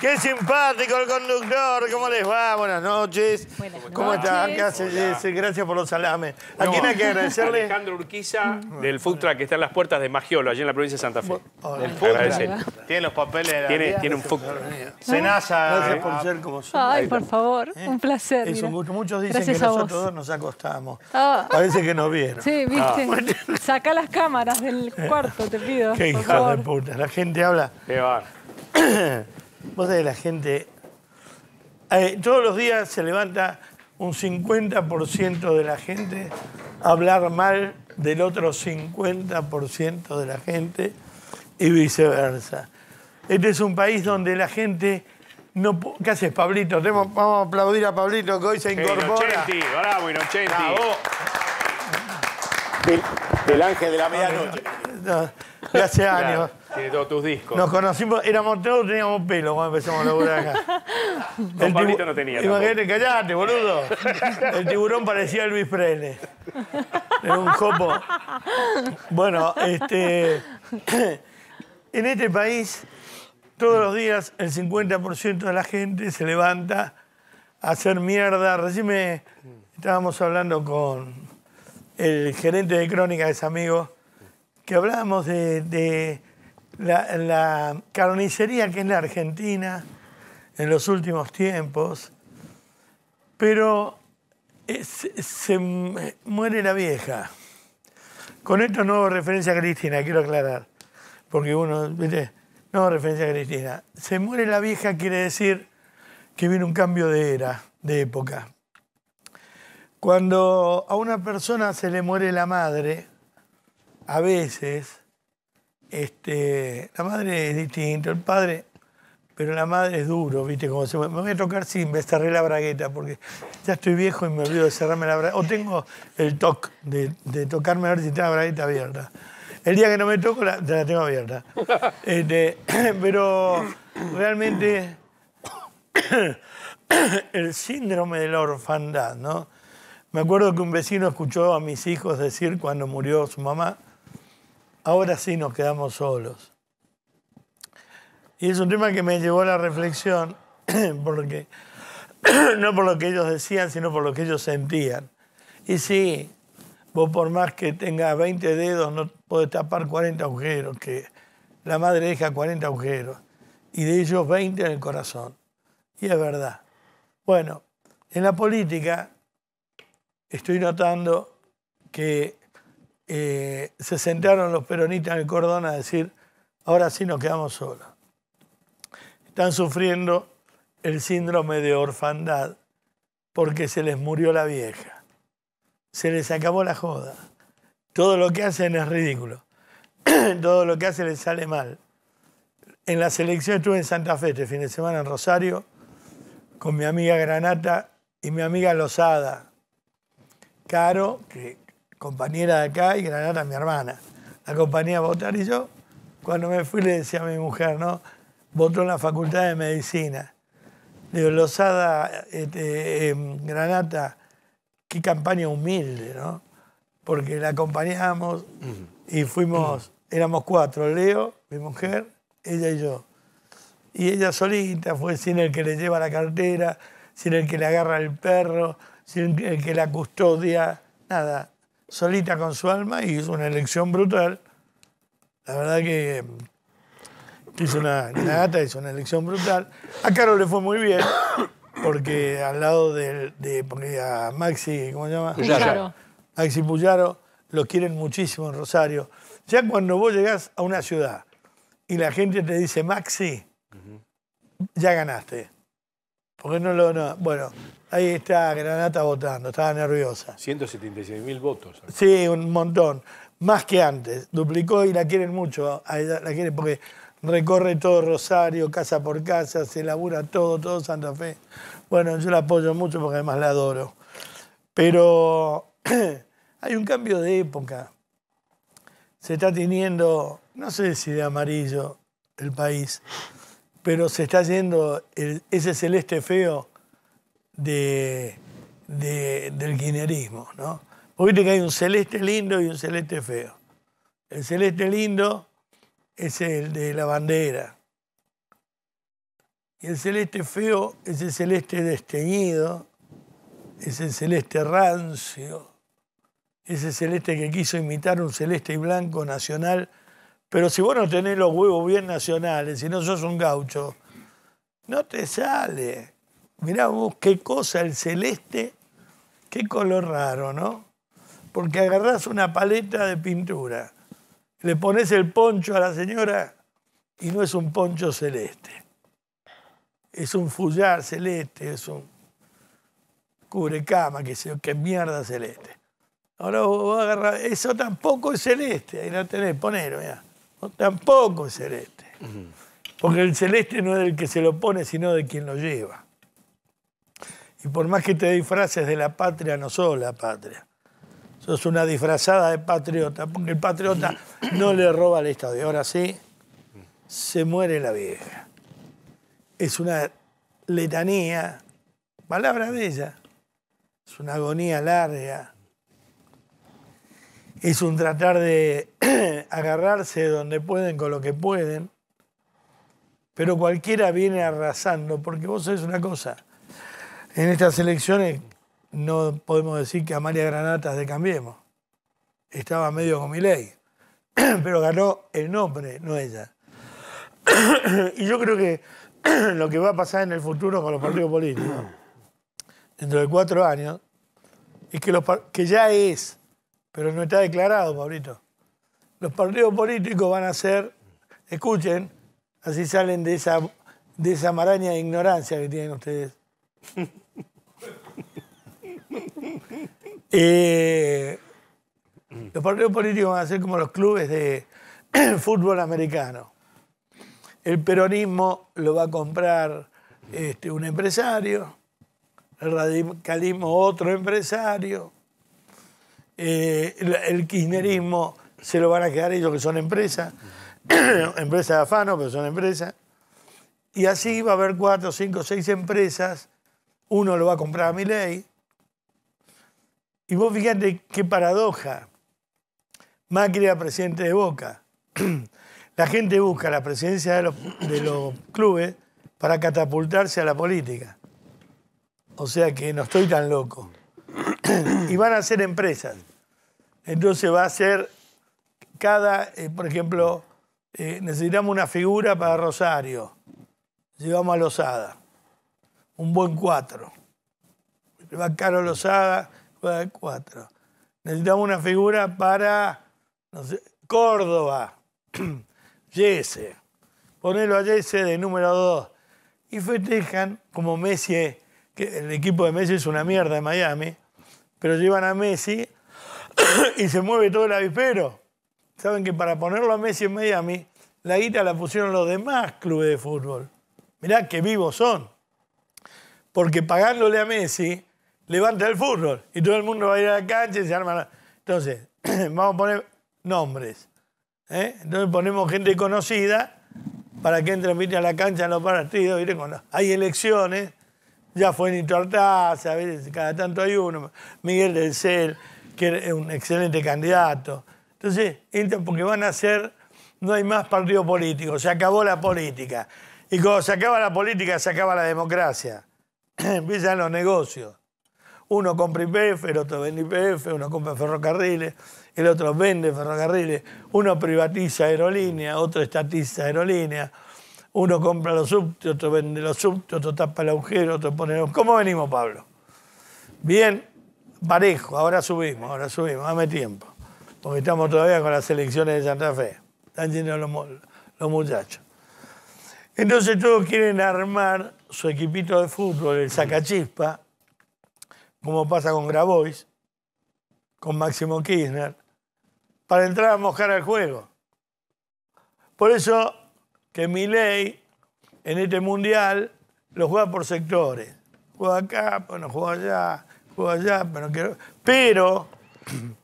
Qué simpático el conductor, ¿cómo les va? Buenas noches. Buenas noches. ¿Cómo están? Gracias por los salames. ¿A quién hay que agradecerle? Alejandro Urquiza, del food que está en las puertas de Magiolo, allí en la provincia de Santa Fe. Del food Tiene los papeles de la Tiene, tiene un food truck. ¿Eh? Cenaza. Gracias por eh. ser como son. Ay, por favor, ¿Eh? un placer. Es un gusto. Muchos dicen que nosotros dos nos acostamos. A ah. Parece que nos vieron. Sí, ah, viste. Saca las cámaras del cuarto, te pido. Qué hijo de puta. La gente habla. Vos sabés, la gente. Eh, todos los días se levanta un 50% de la gente a hablar mal del otro 50% de la gente y viceversa. Este es un país donde la gente no ¿Qué haces, Pablito? Vamos a aplaudir a Pablito que hoy se incorpora. Inocenti, bravo, Inocenti. Bravo. Del, del ángel de la medianoche. Gracias, hace años. Tiene todos tus discos. Nos conocimos, éramos todos, teníamos pelo cuando empezamos a laburar acá. El tiburón no tenía. Imagínate, callate, boludo. El tiburón parecía Elvis Presley. Era un copo. Bueno, este. En este país, todos los días el 50% de la gente se levanta a hacer mierda. Recién me, estábamos hablando con el gerente de Crónica, es amigo, que hablábamos de la, carnicería que es la Argentina en los últimos tiempos, pero eh, se muere la vieja. Con esto no referencia a Cristina, quiero aclarar, porque uno, ¿viste? no referencia a Cristina. Se muere la vieja quiere decir que viene un cambio de era, de época. Cuando a una persona se le muere la madre, a veces este, la madre es distinto, el padre, pero la madre es duro, ¿viste? Como se, me voy a tocar sin cerré la bragueta, porque ya estoy viejo y me olvido de cerrarme la bragueta. O tengo el toque de, tocarme a ver si tengo la bragueta abierta. El día que no me toco, la, la tengo abierta. Este, pero realmente el síndrome de la orfandad, ¿no? Me acuerdo que un vecino escuchó a mis hijos decir cuando murió su mamá, ahora sí nos quedamos solos. Y es un tema que me llevó a la reflexión, porque no por lo que ellos decían, sino por lo que ellos sentían. Y sí, vos por más que tengas 20 dedos, no podés tapar 40 agujeros, que la madre deja 40 agujeros, y de ellos 20 en el corazón. Y es verdad. Bueno, en la política estoy notando que eh, se sentaron los peronistas en el cordón a decir, ahora sí nos quedamos solos. Están sufriendo el síndrome de orfandad porque se les murió la vieja, se les acabó la joda, todo lo que hacen es ridículo, todo lo que hacen les sale mal. En la selección estuve en Santa Fe este fin de semana en Rosario con mi amiga Granata y mi amiga Lozada, Caro, que compañera de acá y Granata, mi hermana. La acompañé a votar y yo, cuando me fui, le decía a mi mujer, ¿no? Votó en la facultad de medicina. De digo, Lozada, este, em, Granata, qué campaña humilde, ¿no? Porque la acompañamos y fuimos, éramos cuatro, Leo, mi mujer, ella y yo. Y ella solita fue sin el que le lleva la cartera, sin el que le agarra el perro, sin el que la custodia, nada solita con su alma y hizo una elección brutal. La verdad que, hizo una, gata hizo una elección brutal. A Caro le fue muy bien, porque al lado de, porque a Maxi, ¿cómo se llama? Puyaro. Maxi Puyaro, lo quieren muchísimo en Rosario. Ya cuando vos llegás a una ciudad y la gente te dice Maxi, ya ganaste. Porque no lo. bueno, Ahí está Granata votando, estaba nerviosa. 176 mil votos. Sí, un montón. Más que antes. Duplicó y la quieren mucho. La quieren porque recorre todo Rosario, casa por casa, se labura todo, todo Santa Fe. Bueno, yo la apoyo mucho porque además la adoro. Pero hay un cambio de época. Se está teniendo, no sé si de amarillo el país, pero se está yendo ese celeste feo de, del guinerismo, ¿no? Porque viste que hay un celeste lindo y un celeste feo. El celeste lindo es el de la bandera. Y el celeste feo es el celeste desteñido, es el celeste rancio, es el celeste que quiso imitar un celeste y blanco nacional. Pero si vos no tenés los huevos bien nacionales, si no sos un gaucho, no te sale. Mirá vos, qué cosa, el celeste, qué color raro, ¿no? Porque agarrás una paleta de pintura, le pones el poncho a la señora y no es un poncho celeste. Es un fullar celeste, es un cubrecama, que mierda celeste. Ahora vos agarrar, eso tampoco es celeste, ahí lo tenés, ponelo, ya. tampoco es celeste. Porque el celeste no es del que se lo pone, sino de quien lo lleva por más que te disfraces de la patria, no sos la patria. Sos una disfrazada de patriota, porque el patriota no le roba al Estado. Y ahora sí, se muere la vieja. Es una letanía, palabra de Es una agonía larga. Es un tratar de agarrarse donde pueden con lo que pueden. Pero cualquiera viene arrasando, porque vos sabés una cosa en estas elecciones no podemos decir que a María Granatas de Cambiemos. Estaba medio con mi ley. Pero ganó el nombre, no ella. Y yo creo que lo que va a pasar en el futuro con los partidos políticos, dentro de cuatro años, es que, que ya es, pero no está declarado, Pablito. Los partidos políticos van a ser, escuchen, así salen de esa, de esa maraña de ignorancia que tienen ustedes. Eh, los partidos políticos van a ser como los clubes de fútbol americano. El peronismo lo va a comprar este, un empresario, el radicalismo otro empresario, eh, el, kirchnerismo se lo van a quedar ellos que son empresas, empresas de afano, pero son empresas. Y así va a haber cuatro, cinco, seis empresas. Uno lo va a comprar a mi ley, y vos fíjate qué paradoja. Macri era presidente de Boca. La gente busca la presidencia de los, clubes para catapultarse a la política. O sea que no estoy tan loco. Y van a ser empresas. Entonces va a ser cada, eh, por ejemplo, eh, necesitamos una figura para Rosario. Llevamos a Losada. Un buen cuatro. Va Caro Lozada cuatro. Necesitamos una figura para, Córdoba. Jesse. Ponelo a Jesse de número dos. Y festejan como Messi, que el equipo de Messi es una mierda en Miami, pero llevan a Messi y se mueve todo el avispero. Saben que para ponerlo a Messi en Miami, la guita la pusieron los demás clubes de fútbol. Mirá qué vivos son. Porque pagándole a Messi, levanta el fútbol y todo el mundo va a ir a la cancha y se arma. La... Entonces, vamos a poner nombres. ¿eh? Entonces ponemos gente conocida para que entre a la cancha en los partidos. hay elecciones, ya fue Nito Artaza, cada tanto hay uno. Miguel del Cel, que es un excelente candidato. Entonces, entran porque van a ser, no hay más partido político, se acabó la política. Y cuando se acaba la política, se acaba la democracia. Empiezan los negocios. Uno compra IPF, el otro vende IPF, uno compra ferrocarriles, el otro vende ferrocarriles, uno privatiza aerolínea, otro estatiza aerolínea, uno compra los subtes, otro vende los subtes, otro tapa el agujero, otro pone... los. ¿Cómo venimos, Pablo? Bien, parejo, ahora subimos, ahora subimos, dame tiempo, porque estamos todavía con las elecciones de Santa Fe, están llenos los, los muchachos. Entonces todos quieren armar su equipito de fútbol, el sacachispa, como pasa con Grabois, con Máximo Kirchner, para entrar a mojar al juego. Por eso que ley en este mundial lo juega por sectores. Juega acá, bueno, juega allá, juega allá, pero quiero. Pero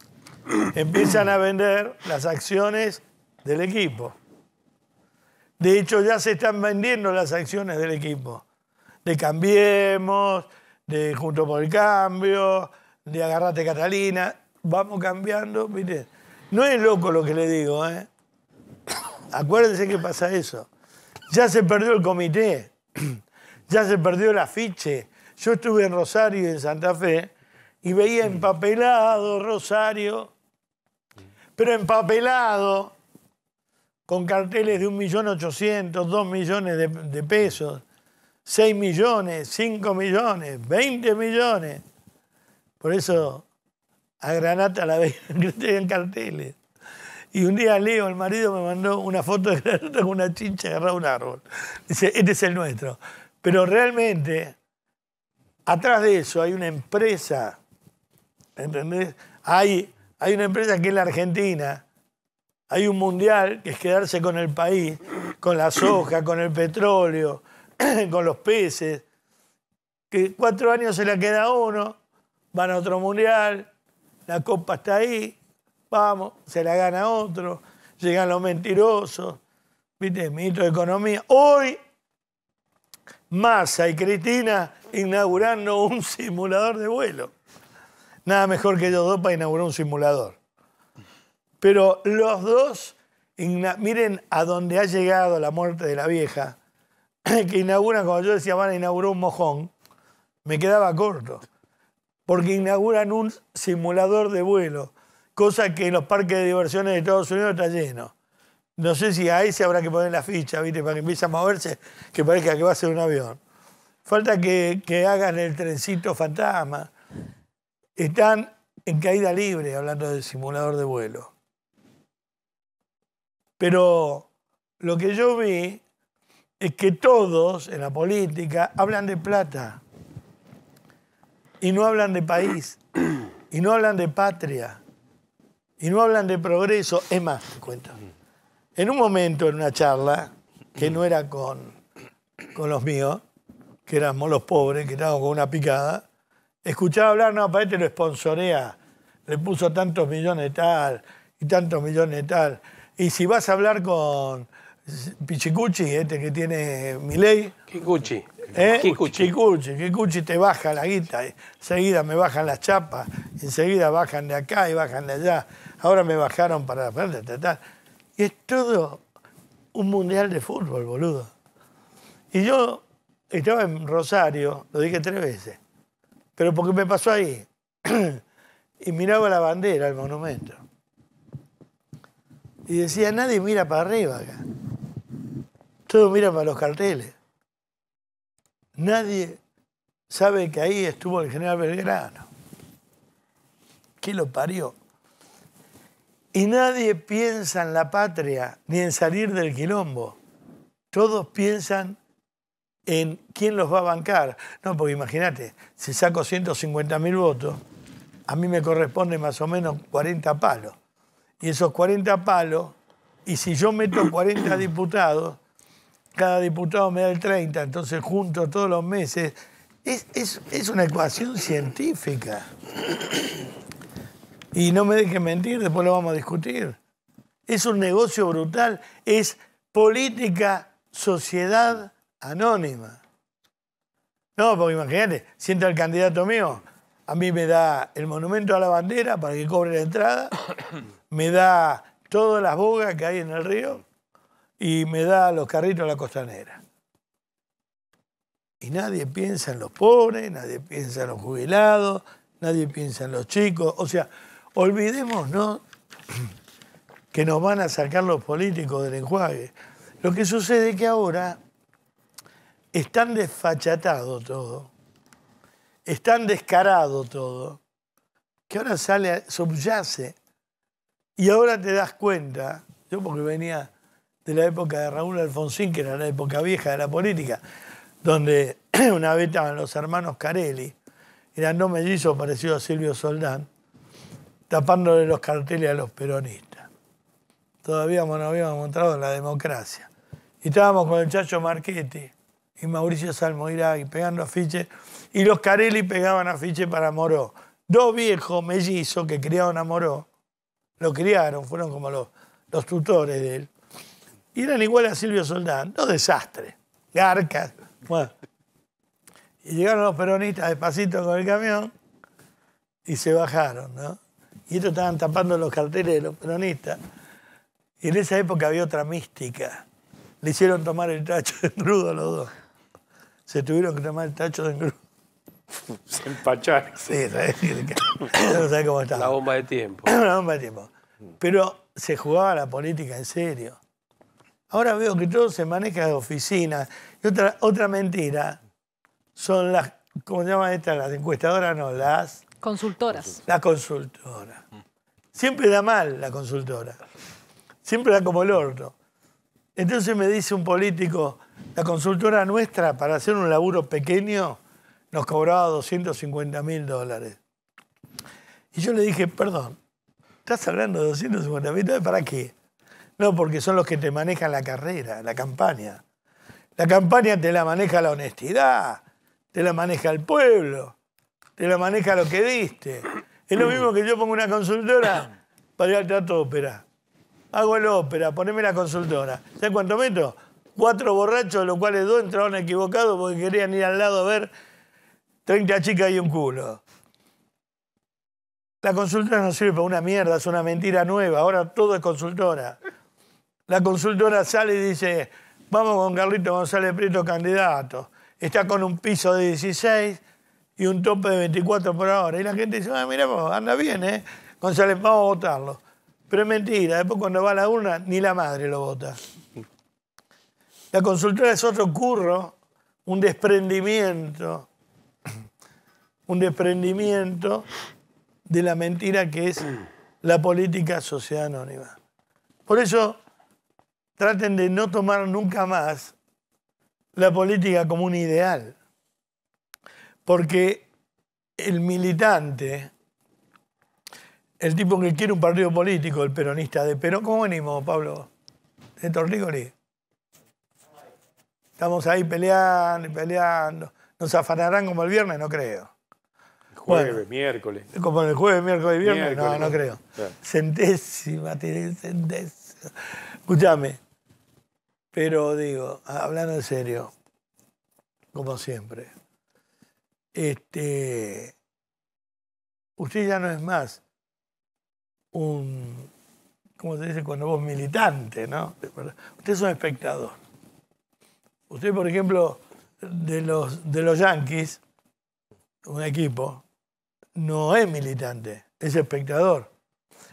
empiezan a vender las acciones del equipo. De hecho, ya se están vendiendo las acciones del equipo. De Cambiemos, de Junto por el Cambio, de Agarrate Catalina. Vamos cambiando, mire. No es loco lo que le digo, ¿eh? Acuérdense que pasa eso. Ya se perdió el comité, ya se perdió el afiche. Yo estuve en Rosario y en Santa Fe y veía mm. empapelado Rosario, pero empapelado con carteles de 1.800.000, 2 millones de pesos. 6 millones, 5 millones, 20 millones. Por eso a Granata la veía en carteles. Y un día Leo, el marido, me mandó una foto de Granata con una chincha agarrada a un árbol. Dice, este es el nuestro. Pero realmente, atrás de eso hay una empresa, ¿entendés? Hay, hay una empresa que es la Argentina, hay un mundial que es quedarse con el país, con la soja, con el petróleo, con los peces, que cuatro años se la queda uno, van a otro mundial, la copa está ahí, vamos, se la gana otro, llegan los mentirosos, ¿viste? ministro de Economía. Hoy, Massa y Cristina inaugurando un simulador de vuelo. Nada mejor que ellos dos para inaugurar un simulador. Pero los dos, miren a dónde ha llegado la muerte de la vieja, que inauguran, como yo decía, van a inaugurar un mojón, me quedaba corto. Porque inauguran un simulador de vuelo, cosa que en los parques de diversiones de Estados Unidos está lleno. No sé si ahí se habrá que poner la ficha, ¿viste? Para que empiece a moverse, que parezca que va a ser un avión. Falta que, que hagan el trencito fantasma. Están en caída libre hablando del simulador de vuelo. Pero lo que yo vi es que todos en la política hablan de plata y no hablan de país y no hablan de patria y no hablan de progreso. Es más, me cuento. En un momento, en una charla, que no era con, con los míos, que éramos los pobres, que estábamos con una picada, escuchaba hablar, no, para te este lo sponsorea, le puso tantos millones tal, y tantos millones tal. Y si vas a hablar con Pichicuchi, este que tiene mi ley. ¿Eh? Kikuchi. te baja la guita, enseguida me bajan las chapas, enseguida bajan de acá y bajan de allá. Ahora me bajaron para la Y es todo un mundial de fútbol, boludo. Y yo estaba en Rosario, lo dije tres veces, pero porque me pasó ahí. y miraba la bandera, el monumento. Y decía, nadie mira para arriba acá. Todo mira para los carteles. Nadie sabe que ahí estuvo el general Belgrano. ¿Qué lo parió? Y nadie piensa en la patria ni en salir del quilombo. Todos piensan en quién los va a bancar. No, porque imagínate, si saco 150.000 votos, a mí me corresponde más o menos 40 palos y esos 40 palos, y si yo meto 40 diputados, cada diputado me da el 30, entonces junto todos los meses, es, es una ecuación científica. Y no me dejen mentir, después lo vamos a discutir. Es un negocio brutal, es política, sociedad anónima. No, porque imagínate, siento el candidato mío, a mí me da el monumento a la bandera para que cobre la entrada, me da todas las bogas que hay en el río y me da los carritos a la costanera. Y nadie piensa en los pobres, nadie piensa en los jubilados, nadie piensa en los chicos. O sea, olvidemos ¿no? que nos van a sacar los políticos del enjuague. Lo que sucede es que ahora están tan desfachatado todo, están descarado todo, que ahora sale, subyace y ahora te das cuenta, yo porque venía de la época de Raúl Alfonsín, que era la época vieja de la política, donde una vez estaban los hermanos Carelli, eran dos mellizos parecidos a Silvio Soldán, tapándole los carteles a los peronistas. Todavía no habíamos mostrado la democracia. Y estábamos con el Chacho Marchetti y Mauricio Salmo pegando afiches, y los Carelli pegaban afiches para Moró. Dos viejos mellizos que criaban a Moró, lo criaron, fueron como los, los tutores de él. Y eran igual a Silvio Soldán, dos desastres, garcas. Y llegaron los peronistas despacito con el camión y se bajaron, ¿no? Y estos estaban tapando los carteles de los peronistas. Y en esa época había otra mística. Le hicieron tomar el tacho de engrudo a los dos. Se tuvieron que tomar el tacho de engrudo. Se empacharon. Sí, sabes, no sabes cómo estaba. La bomba de tiempo. La bomba de tiempo. Pero se jugaba la política en serio. Ahora veo que todo se maneja de oficina. Y otra, otra mentira son las, ¿cómo se llama esta? Las encuestadoras, no, las... Consultoras. La consultora. Siempre da mal la consultora. Siempre da como el orto. Entonces me dice un político, la consultora nuestra para hacer un laburo pequeño nos cobraba 250 mil dólares. Y yo le dije, perdón, Estás hablando de 250 ¿para qué? No, porque son los que te manejan la carrera, la campaña. La campaña te la maneja la honestidad, te la maneja el pueblo, te la maneja lo que diste. Es lo mismo que yo pongo una consultora para ir al teatro ópera. Hago el ópera, poneme la consultora. ¿Sabes cuánto meto? Cuatro borrachos, de los cuales dos entraron equivocados porque querían ir al lado a ver 30 chicas y un culo. La consultora no sirve para una mierda, es una mentira nueva. Ahora todo es consultora. La consultora sale y dice, vamos con Carlito González Prieto candidato. Está con un piso de 16 y un tope de 24 por ahora. Y la gente dice, ah, mira, anda bien, ¿eh? González, vamos a votarlo. Pero es mentira, después cuando va a la urna, ni la madre lo vota. La consultora es otro curro, un desprendimiento, un desprendimiento de la mentira que es la política sociedad anónima. Por eso, traten de no tomar nunca más la política como un ideal, porque el militante, el tipo que quiere un partido político, el peronista de Perón, ¿cómo venimos, Pablo? ¿De Estamos ahí peleando y peleando. ¿Nos afanarán como el viernes? No creo. Jueves, miércoles. Como el jueves, miércoles y viernes, no, no creo. Claro. Centésima, tiene centésima. Escúchame. Pero digo, hablando en serio, como siempre, este, usted ya no es más un, ¿cómo se dice cuando vos militante, no? Usted es un espectador. Usted, por ejemplo, de los, de los Yankees, un equipo, no es militante, es espectador.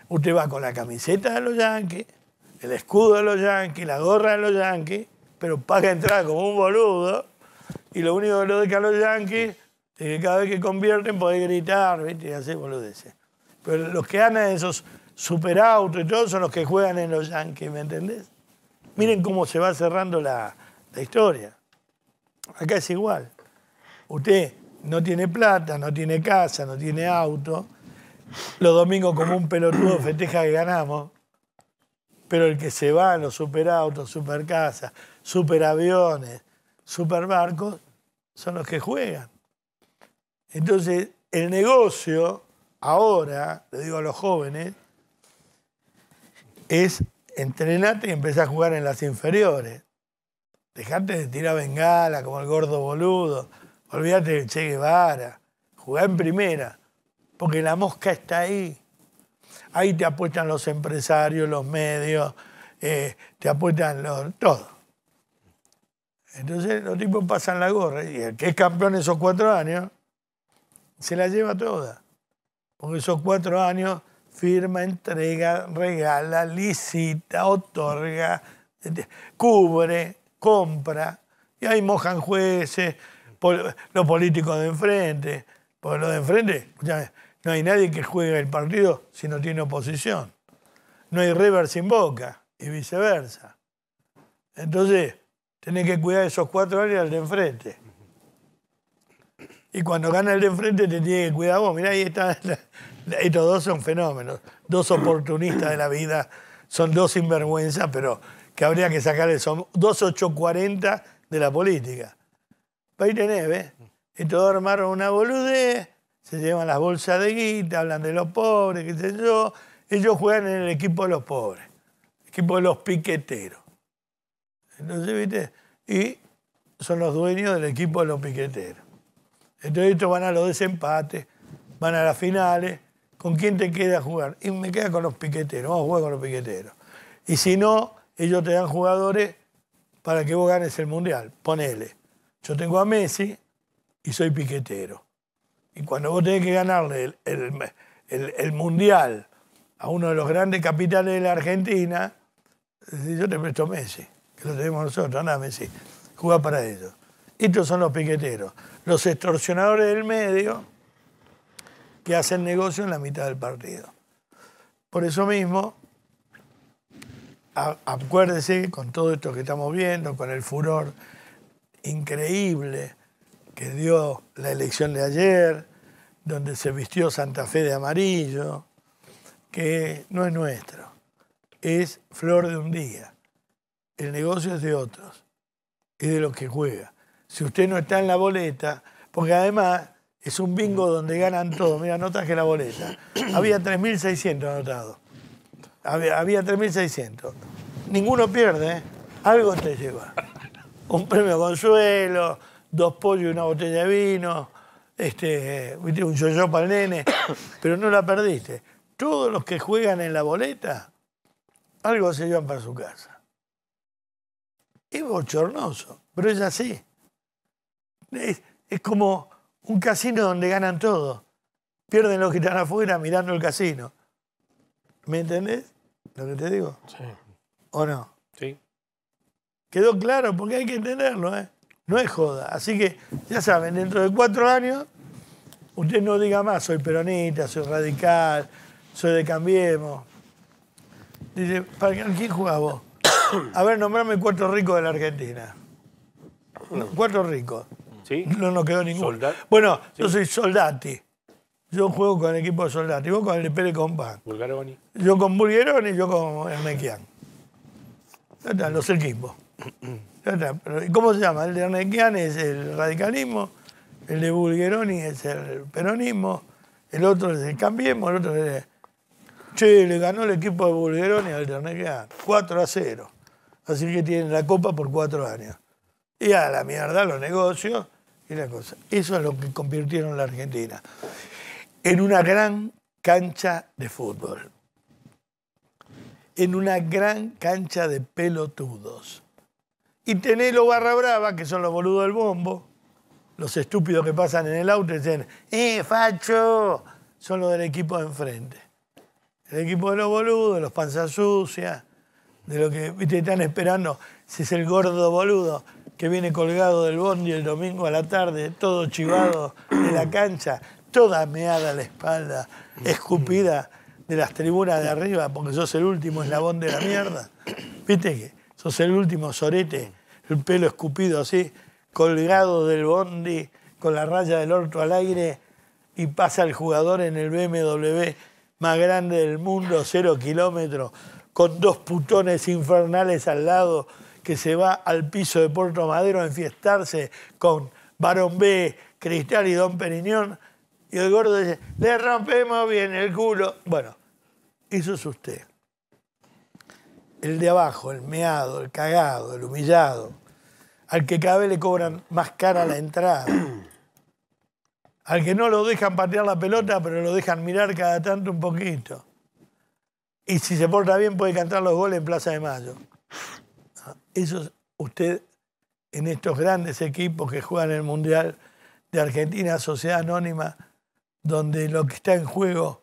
Usted va con la camiseta de los yanquis, el escudo de los yanquis, la gorra de los yanquis, pero paga entrada como un boludo y lo único que lo a los yanquis es que cada vez que convierten puede gritar, ¿viste? Y hacer boludeces. Pero los que en esos superautos y todo son los que juegan en los yanquis, ¿me entendés? Miren cómo se va cerrando la, la historia. Acá es igual. Usted no tiene plata, no tiene casa, no tiene auto. Los domingos como un pelotudo festeja que ganamos. Pero el que se va en los superautos, supercasas, superaviones, superbarcos, son los que juegan. Entonces, el negocio ahora, le digo a los jóvenes, es entrenarte y empezar a jugar en las inferiores. Dejate de tirar bengala como el gordo boludo Olvídate de Che Guevara. Jugá en primera, porque la mosca está ahí. Ahí te apuestan los empresarios, los medios, eh, te apuestan los, todo. Entonces los tipos pasan la gorra y el que es campeón esos cuatro años se la lleva toda. Porque esos cuatro años firma, entrega, regala, licita, otorga, este, cubre, compra. Y ahí mojan jueces, los políticos de enfrente. Por los de enfrente, no hay nadie que juegue el partido si no tiene oposición. No hay River sin Boca y viceversa. Entonces, tenés que cuidar esos cuatro áreas al de enfrente. Y cuando gana el de enfrente te tiene que cuidar vos. Mirá, ahí están. Estos dos son fenómenos. Dos oportunistas de la vida. Son dos sinvergüenzas, pero que habría que sacar Son dos 840 de la política ahí tenés, ¿ves? Mm. Y todos armaron una boludez, se llevan las bolsas de guita, hablan de los pobres, qué sé yo. Ellos juegan en el equipo de los pobres, equipo de los piqueteros. Entonces, ¿viste? Y son los dueños del equipo de los piqueteros. Entonces estos van a los desempates, van a las finales. ¿Con quién te queda jugar? Y me queda con los piqueteros, vamos a jugar con los piqueteros. Y si no, ellos te dan jugadores para que vos ganes el mundial, ponele. Yo tengo a Messi y soy piquetero. Y cuando vos tenés que ganarle el, mundial a uno de los grandes capitales de la Argentina, yo te presto Messi, que lo tenemos nosotros, anda Messi, juega para ellos. Estos son los piqueteros, los extorsionadores del medio que hacen negocio en la mitad del partido. Por eso mismo, acuérdese con todo esto que estamos viendo, con el furor increíble que dio la elección de ayer, donde se vistió Santa Fe de amarillo, que no es nuestro, es flor de un día. El negocio es de otros, es de los que juega. Si usted no está en la boleta, porque además es un bingo donde ganan todos, mira, no que la boleta. Había 3.600 anotados, había, 3.600. Ninguno pierde, ¿eh? algo te lleva un premio consuelo, dos pollos y una botella de vino, este, un yo-yo para el nene, pero no la perdiste. Todos los que juegan en la boleta, algo se llevan para su casa. Es bochornoso, pero es así. Es, es como un casino donde ganan todos. Pierden los que están afuera mirando el casino. ¿Me entendés lo que te digo? Sí. ¿O no? Quedó claro, porque hay que entenderlo, ¿eh? No es joda. Así que, ya saben, dentro de cuatro años, usted no diga más, soy peronista, soy radical, soy de Cambiemos. Dice, ¿para quién jugás vos? A ver, nombrame cuatro ricos de la Argentina. cuatro ricos. ¿Sí? No nos quedó ninguno. bueno, yo soy Soldati. Yo juego con el equipo de Soldati. Vos con el Pérez Compán. Bulgaroni. Yo con Bulgaroni y yo con Hermequian. Los equipos. ¿Cómo se llama? El de Arnequian es el radicalismo, el de Bulgeroni es el peronismo, el otro es el Cambiemos, el otro es el... Che, le ganó el equipo de Bulgeroni al de Arnequian, 4 a 0. Así que tienen la copa por cuatro años. Y a la mierda los negocios y la cosa. Eso es lo que convirtieron la Argentina en una gran cancha de fútbol. En una gran cancha de pelotudos. Y tenés los barra brava, que son los boludos del bombo, los estúpidos que pasan en el auto y dicen, ¡eh, facho! Son los del equipo de enfrente. El equipo de los boludos, los panzas sucias, de lo que ¿viste? están esperando, si es el gordo boludo que viene colgado del bondi el domingo a la tarde, todo chivado de la cancha, toda meada a la espalda, escupida de las tribunas de arriba, porque sos el último eslabón de la mierda. ¿Viste que? Sos el último sorete, el pelo escupido así, colgado del bondi, con la raya del orto al aire, y pasa el jugador en el BMW más grande del mundo, cero kilómetros, con dos putones infernales al lado, que se va al piso de Puerto Madero a enfiestarse con Barón B, Cristal y Don Periñón, y el gordo dice, le rompemos bien el culo. Bueno, eso es usted el de abajo, el meado, el cagado, el humillado. Al que cada vez le cobran más cara la entrada. Al que no lo dejan patear la pelota, pero lo dejan mirar cada tanto un poquito. Y si se porta bien puede cantar los goles en Plaza de Mayo. Eso usted en estos grandes equipos que juegan el Mundial de Argentina, Sociedad Anónima, donde lo que está en juego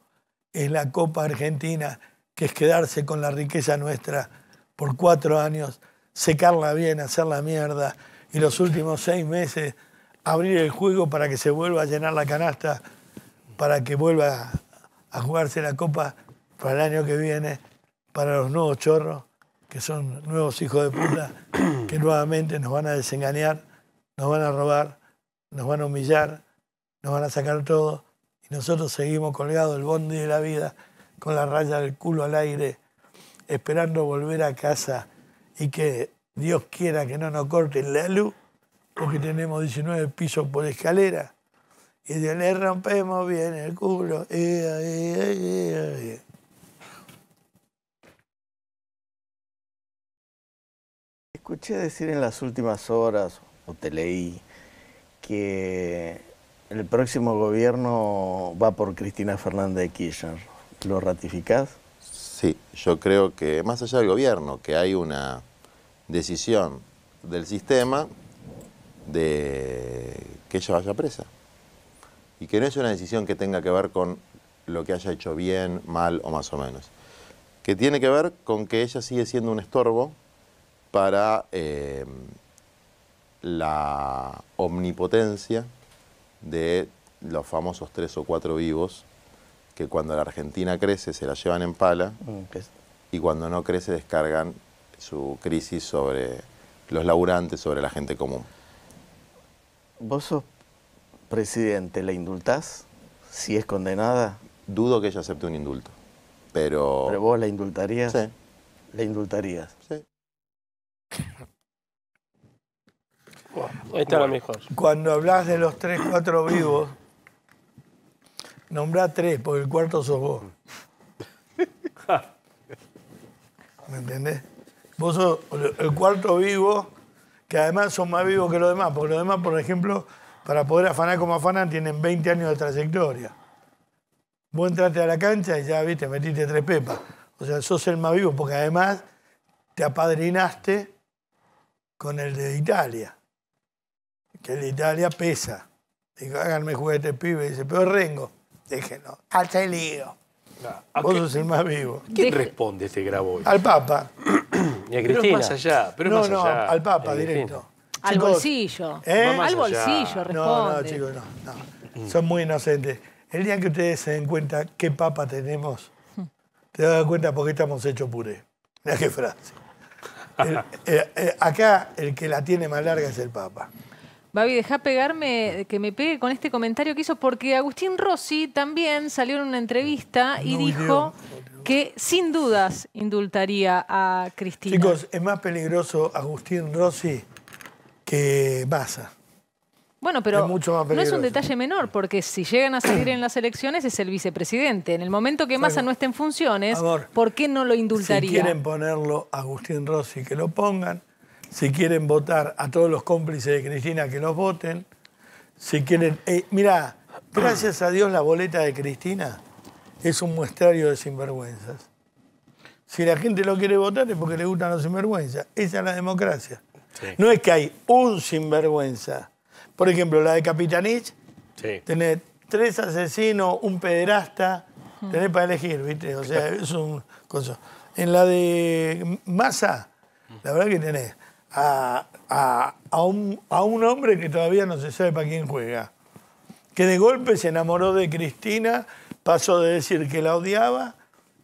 es la Copa Argentina que es quedarse con la riqueza nuestra por cuatro años, secarla bien, hacer la mierda y los últimos seis meses abrir el juego para que se vuelva a llenar la canasta, para que vuelva a jugarse la copa para el año que viene, para los nuevos chorros, que son nuevos hijos de puta, que nuevamente nos van a desengañar, nos van a robar, nos van a humillar, nos van a sacar todo, y nosotros seguimos colgados el bondi de la vida con la raya del culo al aire, esperando volver a casa y que Dios quiera que no nos corten la luz, porque tenemos 19 pisos por escalera. Y de le rompemos bien el culo. Eh, eh, eh, Escuché decir en las últimas horas, o te leí, que el próximo gobierno va por Cristina Fernández de Kirchner. ¿Lo ratificás? Sí, yo creo que más allá del gobierno, que hay una decisión del sistema de que ella vaya presa. Y que no es una decisión que tenga que ver con lo que haya hecho bien, mal o más o menos. Que tiene que ver con que ella sigue siendo un estorbo para em, la omnipotencia de los famosos tres o cuatro vivos que cuando la Argentina crece se la llevan en pala mm, y cuando no crece descargan su crisis sobre los laburantes, sobre la gente común. ¿Vos sos presidente? ¿La indultás si es condenada? Dudo que ella acepte un indulto, pero... ¿Pero vos la indultarías? Sí. ¿La indultarías? Sí. Esta mejor. Cuando hablas de los tres, cuatro vivos, Nombrá tres, porque el cuarto sos vos. ¿Me entendés? Vos sos el cuarto vivo, que además son más vivos que los demás, porque los demás, por ejemplo, para poder afanar como afanan, tienen 20 años de trayectoria. Vos entraste a la cancha y ya, viste, metiste tres pepas. O sea, sos el más vivo, porque además te apadrinaste con el de Italia. Que el de Italia pesa. Digo, háganme juguete pibe. Dice, pero Rengo déjenlo. Hasta el lío. Vos sos el más vivo. ¿Quién responde este hoy? Al Papa. y a Cristina. más allá. ¿eh? no, no, al Papa, directo. Al bolsillo. Al bolsillo, responde. No, no, chicos, mm. no, Son muy inocentes. El día que ustedes se den cuenta qué papa tenemos, te das cuenta por qué estamos hechos puré. mira qué frase. acá el que la tiene más larga es el papa. Babi, deja pegarme, que me pegue con este comentario que hizo, porque Agustín Rossi también salió en una entrevista y dijo que sin dudas indultaría a Cristina. Chicos, es más peligroso Agustín Rossi que Massa. Bueno, pero no es un detalle menor, porque si llegan a salir en las elecciones es el vicepresidente. En el momento que Massa no esté en funciones, ¿por qué no lo indultaría? Si quieren ponerlo Agustín Rossi, que lo pongan si quieren votar a todos los cómplices de Cristina que los voten, si quieren... mira, eh, mirá, gracias a Dios la boleta de Cristina es un muestrario de sinvergüenzas. Si la gente lo quiere votar es porque le gustan los sinvergüenzas. Esa es la democracia. No es que hay un sinvergüenza. Por ejemplo, la de Capitanich, tiene tres asesinos, un pederasta, tenés para elegir, ¿viste? O sea, es un... Cosa. En la de Massa, la verdad que tenés a, a, un, hombre que todavía no se sabe para quién juega, que de golpe se enamoró de Cristina, pasó de decir que la odiaba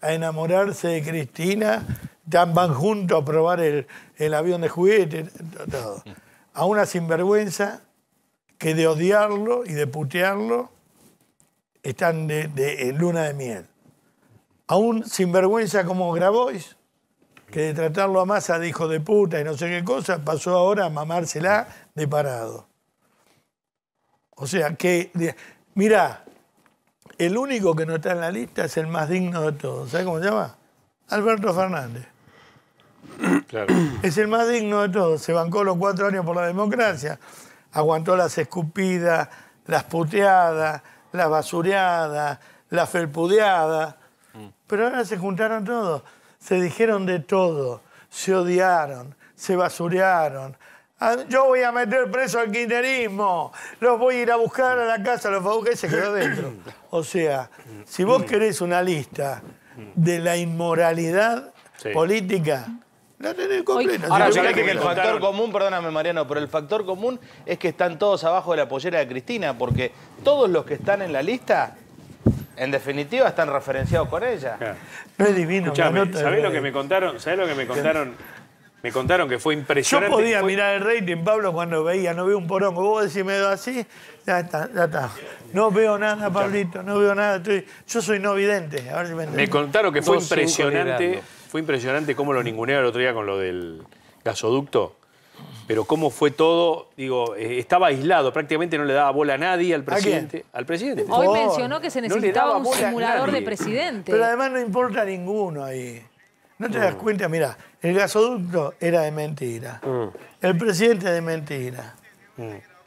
a enamorarse de Cristina, van juntos a probar el, avión de juguete, A una sinvergüenza que de odiarlo y de putearlo están de, luna de miel. A un sinvergüenza como Grabois, que de tratarlo a masa de hijo de puta y no sé qué cosa, pasó ahora a mamársela de parado. O sea que, mira, el único que no está en la lista es el más digno de todos. ¿Sabes cómo se llama? Alberto Fernández. Es el más digno de todos. Se bancó los cuatro años por la democracia. Aguantó las escupidas, las puteadas, las basureadas, las felpudeadas. Mm. Pero ahora se juntaron todos se dijeron de todo, se odiaron, se basurearon. Ah, yo voy a meter preso al kirchnerismo, los voy a ir a buscar a la casa, los buscar y se quedó dentro. O sea, si vos mm. querés una lista de la inmoralidad política, la tenés completa. Ahora, fíjate que el factor común, perdóname Mariano, pero el factor común es que están todos abajo de la pollera de Cristina, porque todos los que están en la lista en definitiva están referenciados con ella. No es divino. ¿sabés lo que me contaron? lo que me contaron? Me contaron que fue impresionante. Yo podía mirar el rating, Pablo, cuando veía, no veo un porongo. Vos decís, me así, ya está, ya está. No veo nada, Pablito, no veo nada. Yo soy no vidente. me, contaron que fue impresionante. Fue impresionante cómo lo ninguneaba el otro día con lo del gasoducto. Pero cómo fue todo, digo, eh, estaba aislado, prácticamente no le daba bola a nadie al presidente. Al presidente. Hoy mencionó que se necesitaba un simulador de presidente. Pero además no importa ninguno ahí. No te das cuenta, mira, el gasoducto era de mentira. Mm. El presidente de mentira. Mm.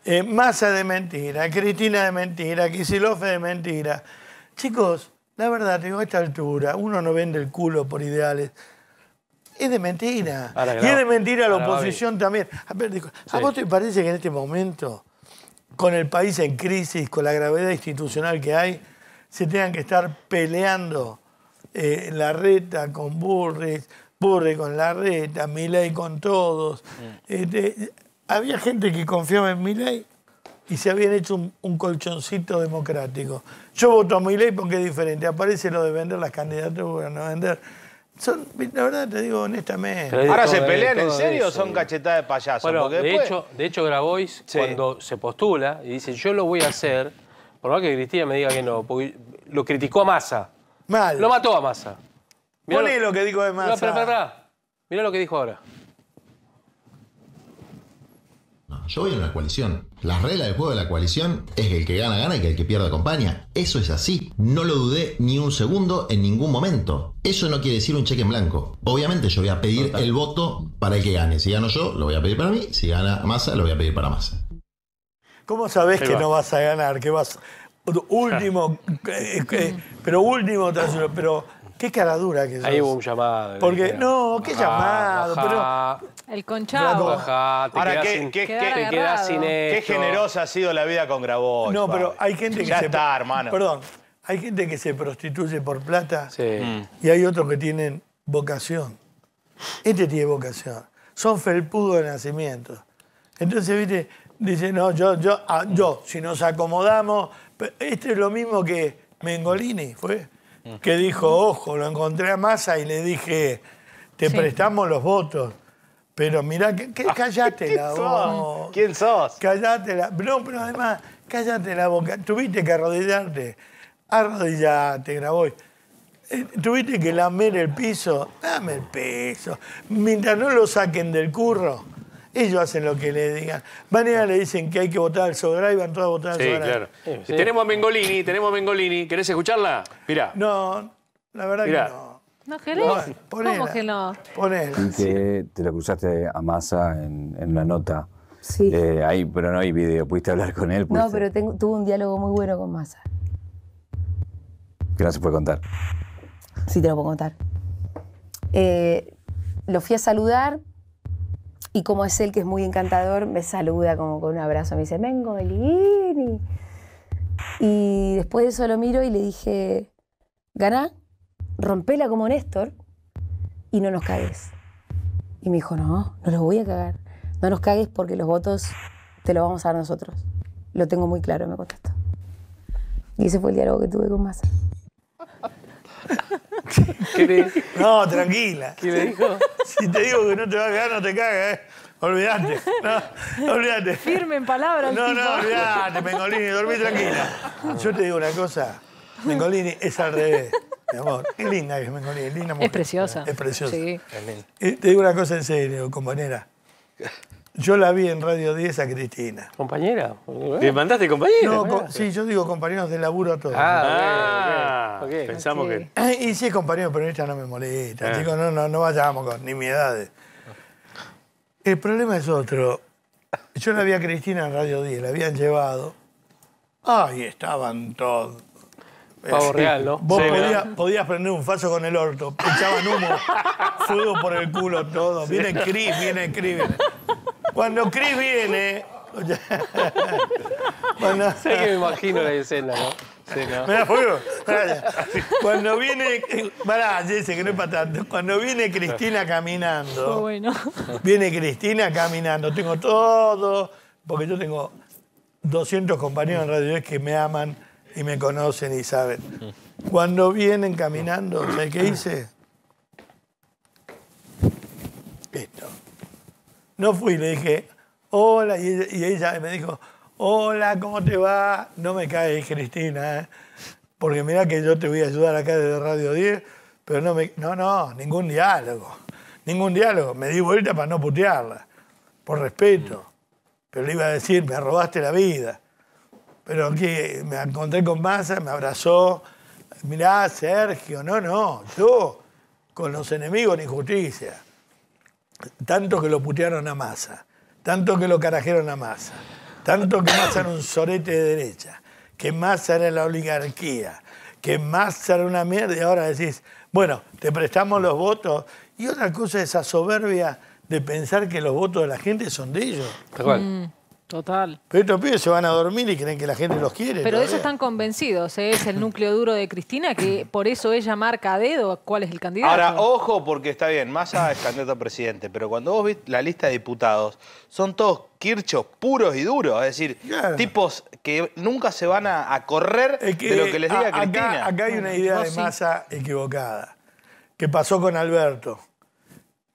Eh, Massa de mentira, Cristina de mentira, Kicillof de mentira. Chicos, la verdad, digo, a esta altura, uno no vende el culo por ideales. Es de mentira. y es de mentira la oposición también. A vos te parece que en este momento, con el país en crisis, con la gravedad institucional que hay, se tengan que estar peleando en eh, la reta con Burris, Burris con la reta, Milei con todos? Mm. Eh, había gente que confiaba en Milei y se habían hecho un, colchoncito democrático. Yo voto a Milei porque es diferente. Aparece lo de vender las candidaturas, no vender son, la verdad te digo honestamente. Ahora se pelean en serio o son cachetadas de payaso. de, hecho, de hecho, Grabois, cuando se postula y dice yo lo voy a hacer, por más que Cristina me diga que no, porque lo criticó a Massa. Mal. Lo mató a Massa. Mirá lo, que dijo de Massa. No, Mirá lo que dijo ahora. No, yo voy en una coalición. La regla del juego de la coalición es que el que gana gana y que el que pierde acompaña. Eso es así. No lo dudé ni un segundo en ningún momento. Eso no quiere decir un cheque en blanco. Obviamente yo voy a pedir el voto para el que gane. Si gano yo, lo voy a pedir para mí. Si gana Massa, lo voy a pedir para Massa. ¿Cómo sabes que no vas a ganar? Que vas último, eh, eh, pero último, pero Qué cara dura que sos. Ahí hubo un llamado. Porque, no, qué llamado, El conchado. qué, qué, generosa ha sido la vida con Grabois. No, pero hay gente que... se, está, hermano. Perdón. Hay gente que se prostituye por plata sí. Mm. y hay otros que tienen vocación. Este tiene vocación. Son felpudo de nacimiento. Entonces, viste, dice, no, yo, yo, ah, yo, si nos acomodamos... Este es lo mismo que Mengolini, ¿fue? que dijo, ojo, lo encontré a Masa y le dije, te prestamos los votos. Pero mirá, qué cállate la boca. ¿Quién sos? Callate la... No, pero además, cállate la boca. Tuviste que arrodillarte. Arrodillate, grabó eh, Tuviste que lamer el piso. Dame el piso. Mientras no lo saquen del curro ellos hacen lo que le digan. Van le dicen que hay que votar al Sodra y van todos a votar al sí, Tenemos a Mengolini, tenemos a Mengolini. ¿Querés escucharla? Mirá. No, la verdad que no. ¿No querés? ¿Cómo que no? Ponela. que te lo cruzaste a Massa en, en una nota. Sí. Eh, ahí, pero no hay video. ¿Pudiste hablar con él? No, pero tengo, tuve un diálogo muy bueno con Massa. Que no se puede contar. Sí, te lo puedo contar. Eh, lo fui a saludar, y como es él, que es muy encantador, me saluda como con un abrazo, me dice, vengo, Elini. Y después de eso lo miro y le dije, gana, rompela como Néstor y no nos cagues. Y me dijo, no, no los voy a cagar. No nos cagues porque los votos te los vamos a dar nosotros. Lo tengo muy claro, me contestó. Y ese fue el diálogo que tuve con Massa. ¿Qué no, tranquila. ¿Qué le dijo? Si te digo que no te va a quedar, no te cagas ¿eh? Olvídate. No, olvídate. Firme en palabras. No, no, olvídate, Mengolini, dormí tranquila. Yo te digo una cosa. Mengolini es al revés. Mi amor, qué linda es linda Es preciosa. Es preciosa. Sí. Te digo una cosa en serio, compañera. Yo la vi en Radio 10 a Cristina. ¿Compañera? ¿Te mandaste compañera? sí, yo digo compañeros de laburo a todos. Ah, ah Pensamos que... Y sí, compañero, pero esta no me molesta. Digo, eh. no, no, no vayamos con ni nimiedades. El problema es otro. Yo la vi a Cristina en Radio 10, la habían llevado. Ahí estaban todos. Pavo real, ¿no? Vos podías, prender un falso con el orto. Echaban humo, fuego por el culo, todo. Viene Cris, viene Cris. Cuando Cris viene... Cuando... Sé que me imagino la escena, ¿no? Sí, claro. ¿Me Cuando viene. Pará, dice que no es para tanto. Cuando viene Cristina caminando. bueno. Viene Cristina caminando. Tengo todo. Porque yo tengo 200 compañeros en Radio 10 que me aman y me conocen y saben. Cuando vienen caminando, ¿sabes qué hice? Esto. No fui, le dije, hola, y ella, me dijo, hola, ¿cómo te va? No me caes, Cristina, ¿eh? porque mira que yo te voy a ayudar acá desde Radio 10, pero no me... No, no, ningún diálogo, ningún diálogo. Me di vuelta para no putearla, por respeto. Pero le iba a decir, me robaste la vida. Pero aquí me encontré con Massa, me abrazó. Mirá, Sergio, no, no, yo con los enemigos de injusticia. Tanto que lo putearon a Massa, tanto que lo carajeron a Massa, tanto que Massa era un sorete de derecha, que Massa era la oligarquía, que Massa era una mierda y ahora decís, bueno, te prestamos los votos. Y otra cosa es esa soberbia de pensar que los votos de la gente son de ellos. Tal cual. Mm. Total. Pero estos pibes se van a dormir y creen que la gente los quiere. Pero de eso están convencidos, ¿eh? es el núcleo duro de Cristina, que por eso ella marca a dedo cuál es el candidato. Ahora, ojo, porque está bien, Massa es candidato a presidente, pero cuando vos ves la lista de diputados, son todos kirchos puros y duros, es decir, tipos que nunca se van a, correr de lo que les diga Cristina. Acá, hay una idea de masa Massa equivocada, ¿Qué pasó con Alberto.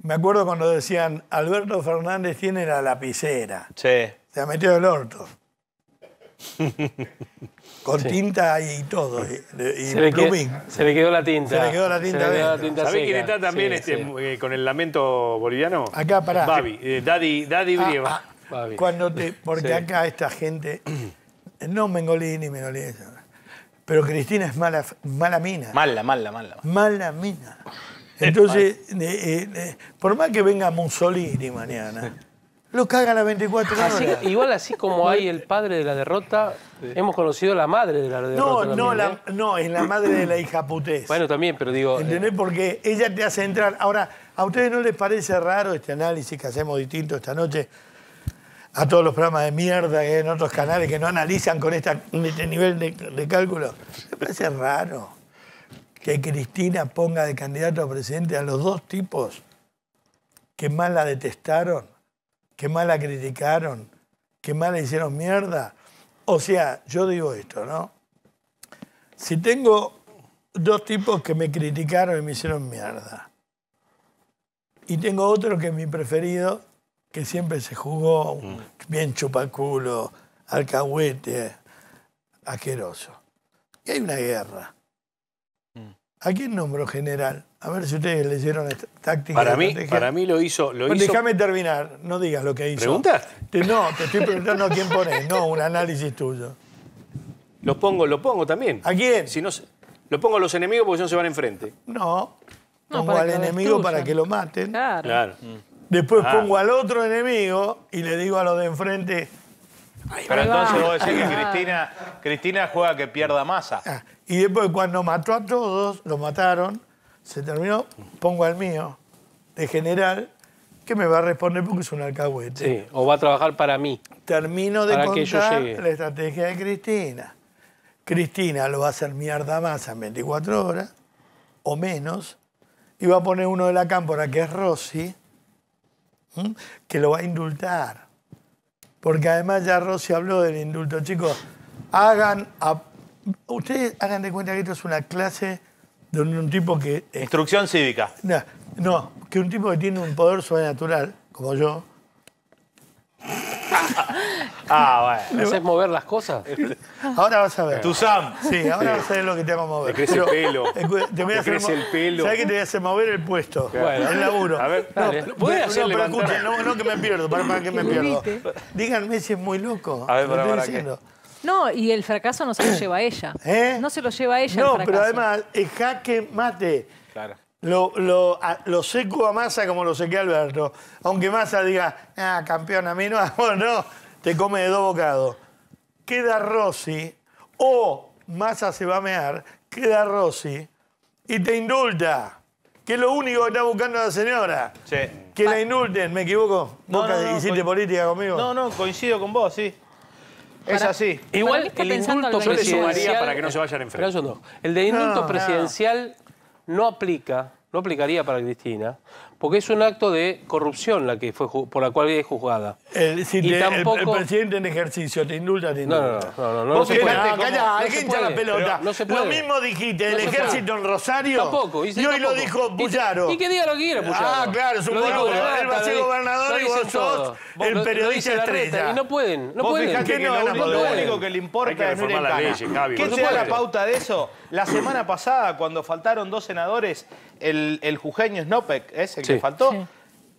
Me acuerdo cuando decían, Alberto Fernández tiene la lapicera. Sí. Se ha metido el orto. Con tinta y todo. Y, se, le quedó, la tinta. Se le quedó la tinta. ¿Sabés quién está también este, eh, con el lamento boliviano? Acá, pará. Babi, eh, Daddy, Daddy ah, ah, cuando porque acá esta gente, no Mengolini, Mengolini, pero Cristina es mala, mala mina. Mala, mala, mala. Mala mina. Entonces, eh, por más que venga Mussolini mañana lo caga a 24 horas. igual así como hay eh, el padre de la derrota, hemos conocido la madre de la derrota. No, no, ¿eh? no, es la madre de la hija putés. Bueno, también, pero digo. ¿Entendés? Eh, Porque ella te hace entrar. Ahora, ¿a ustedes no les parece raro este análisis que hacemos distinto esta noche? A todos los programas de mierda que hay en otros canales que no analizan con este nivel de, de cálculo. ¿Les parece raro que Cristina ponga de candidato a presidente a los dos tipos que más la detestaron? que mal la criticaron, que mal la hicieron mierda. O sea, yo digo esto, ¿no? Si tengo dos tipos que me criticaron y me hicieron mierda, y tengo otro que es mi preferido, que siempre se jugó mm. bien chupaculo, alcahuete, asqueroso. Y hay una guerra. ¿A quién nombró general? A ver si ustedes leyeron esta táctica. Para mí, para mí lo hizo. Déjame terminar, no digas lo que hizo. ¿Preguntaste? No, te estoy preguntando a quién pones, no, un análisis tuyo. Los pongo, lo pongo también. ¿A quién? Si no, lo pongo a los enemigos porque si no se van enfrente. No. pongo al enemigo para que lo maten. Claro. Después ah. pongo al otro enemigo y le digo a los de enfrente, pero entonces vos decís que Cristina, Cristina juega que pierda masa. Ah, y después cuando mató a todos, lo mataron, se terminó, pongo al mío, de general, que me va a responder porque es un alcahuete. Sí, o va a trabajar para mí. Termino de contar que la estrategia de Cristina. Cristina lo va a hacer mierda masa en 24 horas, o menos, y va a poner uno de la cámpora, que es Rossi, que lo va a indultar porque además ya Rossi habló del indulto. Chicos, hagan. ustedes hagan de cuenta que esto es una clase de un, tipo que. Eh, Instrucción cívica. no, que un tipo que tiene un poder sobrenatural, como yo. ah, bueno. ¿Haces mover las cosas? Ahora vas a ver. Tu Sam. Sí, ahora vas a ver lo que te hago mover. Te crece el pelo. Eh, te, crece el pelo. ¿Sabes que te voy a hacer mover el puesto? Bueno. El laburo. A ver, no, no, no, que me pierdo, para, que me pierdo. Díganme si es muy loco. A ver, para, para, para no, y el fracaso no se lo lleva a ella. ¿Eh? No se lo lleva a ella. No, pero además, es jaque mate. Claro lo, lo, seco a Massa como lo seque Alberto. Aunque Massa diga, ah, campeón, a mí no, no, te come de dos bocados. Queda Rossi, o Massa se va a mear, queda Rossi y te indulta. Que es lo único que está buscando la señora. Sí. Que la ah. indulten, ¿me equivoco? No, no, hiciste política conmigo? No, no, coincido con vos, sí. es así. Igual el indulto presidencial... para que no se vayan enfermos. No, el de indulto presidencial no aplica, no aplicaría para Cristina, porque es un acto de corrupción la que fue por la cual viene juzgada. El, si el, presidente en ejercicio te indulta, te indulta. No, no, no. no, no se puede. Calla, no la pelota. No se puede. Lo mismo dijiste del ejército en Rosario. Tampoco. Y hoy lo dijo Puyaro. Y, y, que diga lo que quiera Puyaro. Ah, claro, es un el dijo Él va a ser gobernador y vos sos el periodista estrella. Y no pueden, no pueden. Que no, lo único que le importa es ley, ¿Qué será la pauta de eso? La semana pasada, cuando faltaron dos senadores, el, jujeño Snopek, ¿eh? ese que faltó,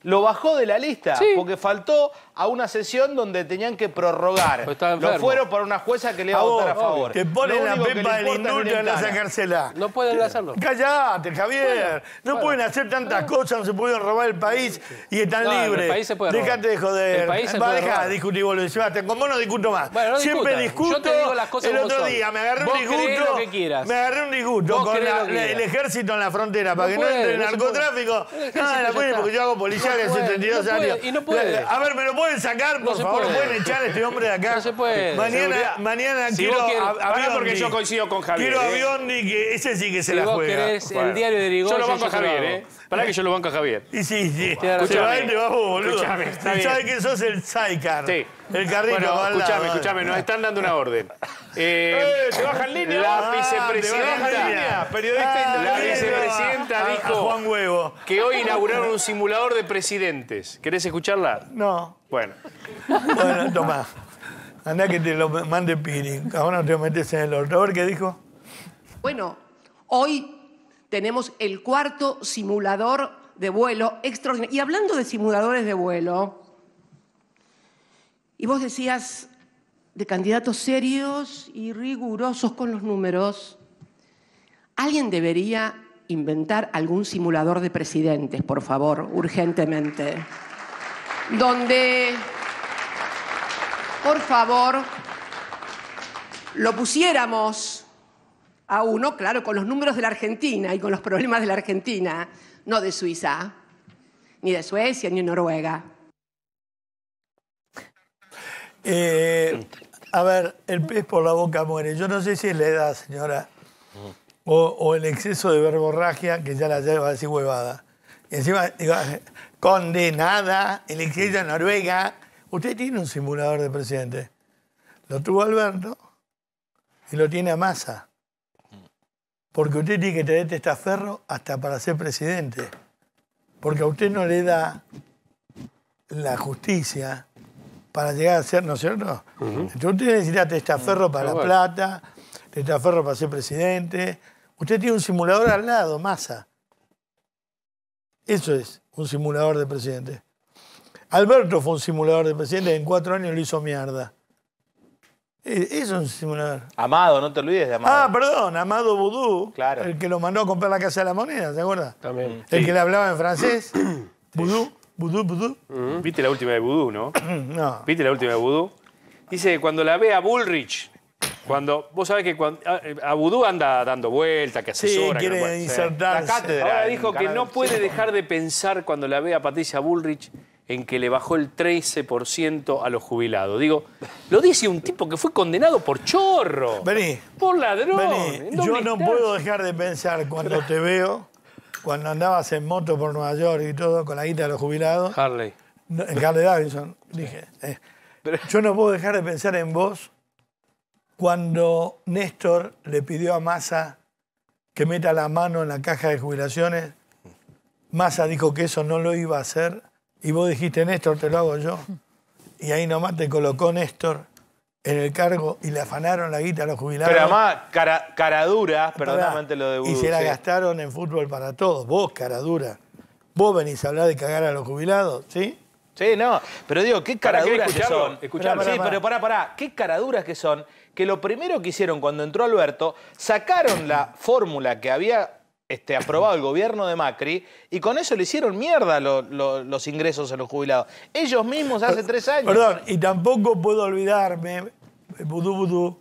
lo bajó de la lista porque faltó a una sesión donde tenían que prorrogar. Lo fueron por una jueza que le iba a, votar a favor. Te ponen la pepa del indulto en la cárcel No pueden hacerlo. Callate, Javier. no pueden hacer tantas cosas, no se pueden robar el país y están libres. El país se puede Dejate de joder. El país se Va, dejar de discutir, boludo. con vos no discuto más. Siempre discuto. Yo te digo las cosas El otro día me agarré un disgusto. Me agarré un disgusto con el ejército en la frontera para que no entre el narcotráfico. no ah, la porque yo hago policía hace 32 años. Y no puede. A ver, me lo pueden sacar, por favor, pueden echar a este hombre de acá. No se puede. Mañana, mañana quiero, quiero a, Biondi, porque yo coincido con Javier. Quiero ¿eh? a Biondi, que ese sí que se si la vos Querés, el diario de Rigol, yo lo banco a Javier, ¿eh? Para que yo lo banco a Javier. Y sí, sí. Se va te a boludo. Escuchame, está bien. Sabes que sos el sidecar. Sí. El carrito bueno, va escuchame, escuchame, nos están dando una orden. Eh, eh baja en línea! La vicepresidenta. Ah, baja línea. Periodista La vicepresidenta dijo. Juan Huevo. Que hoy inauguraron un simulador de presidentes. ¿Querés escucharla? No. Bueno. Bueno, tomá. Andá que te lo mande Piri. Ahora te lo metes en el otro. A ver qué dijo. Bueno, hoy tenemos el cuarto simulador de vuelo extraordinario. Y hablando de simuladores de vuelo, y vos decías de candidatos serios y rigurosos con los números, alguien debería inventar algún simulador de presidentes, por favor, urgentemente. Donde, por favor, lo pusiéramos a uno, claro, con los números de la Argentina y con los problemas de la Argentina, no de Suiza, ni de Suecia, ni de Noruega. Eh, a ver, el pez por la boca muere. Yo no sé si es la edad, señora, o, el exceso de verborragia que ya la lleva así huevada. Y encima, digo, condenada, el exceso de Noruega. Usted tiene un simulador de presidente. Lo tuvo Alberto y lo tiene a Massa. Porque usted tiene que tener testaferro hasta para ser presidente. Porque a usted no le da la justicia para llegar a ser, ¿no es cierto? Entonces usted necesita testaferro para la plata, testaferro para ser presidente. Usted tiene un simulador al lado, masa. Eso es un simulador de presidente. Alberto fue un simulador de presidente, en cuatro años lo hizo mierda. Eh, es un simulador. Amado, no te olvides de Amado. Ah, perdón, Amado Vudú. Claro. El que lo mandó a comprar la Casa de la Moneda, ¿se acuerda? También. Mm. El que le hablaba en francés. Vudú, Vudú, Vudú. Mm. ¿Viste la última de Vudú, no? no. ¿Viste la última de Vudú? Dice, que cuando la ve a Bullrich, cuando, vos sabés que cuando, a, anda dando vueltas, que asesora. Sí, quiere La cátedra. Ahora dijo que no puede dejar de pensar cuando la ve a Patricia Bullrich en que le bajó el 13% a los jubilados. Digo, lo dice un tipo que fue condenado por chorro. Por ladrón. Yo no puedo dejar de pensar cuando te veo, cuando andabas en moto por Nueva York y todo, con la guita de los jubilados. Harley. en Harley Davidson, dije. Eh. Pero... Yo no puedo dejar de pensar en vos cuando Néstor le pidió a Massa que meta la mano en la caja de jubilaciones. Massa dijo que eso no lo iba a hacer y vos dijiste, Néstor, te lo hago yo. Y ahí nomás te colocó Néstor en el cargo y le afanaron la guita a los jubilados. Pero además, cara, dura, perdóname lo de Y se la gastaron en fútbol para todos. Vos, cara dura. Vos venís a hablar de cagar a los jubilados, ¿sí? Sí, no. Pero digo, qué caraduras que son. sí, pero pará, pará. Qué caraduras que son. Que lo primero que hicieron cuando entró Alberto, sacaron la fórmula que había este, aprobado el gobierno de Macri y con eso le hicieron mierda los ingresos a los jubilados. Ellos mismos hace tres años. Perdón, y tampoco puedo olvidarme, eh, Budú-Budú,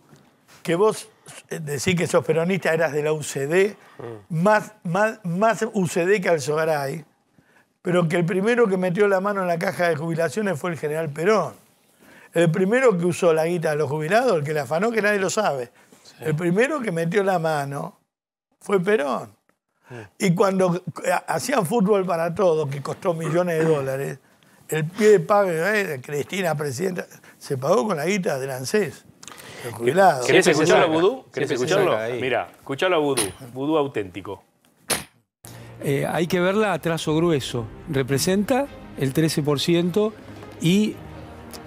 que vos eh, decís que sos peronista, eras de la UCD, mm. más, más, más UCD que al Alzogaray, pero que el primero que metió la mano en la caja de jubilaciones fue el general Perón. El primero que usó la guita de los jubilados, el que la afanó, que nadie lo sabe. El primero que metió la mano fue Perón. Y cuando eh, hacían fútbol para todos, que costó millones de dólares, el pie de pago eh, de Cristina, presidenta, se pagó con la guita del ANSES. ¿Querés escucharlo a Vudú? ¿Querés Mira, escuchalo a Vudú. Vudú auténtico. Eh, hay que verla a trazo grueso. Representa el 13% y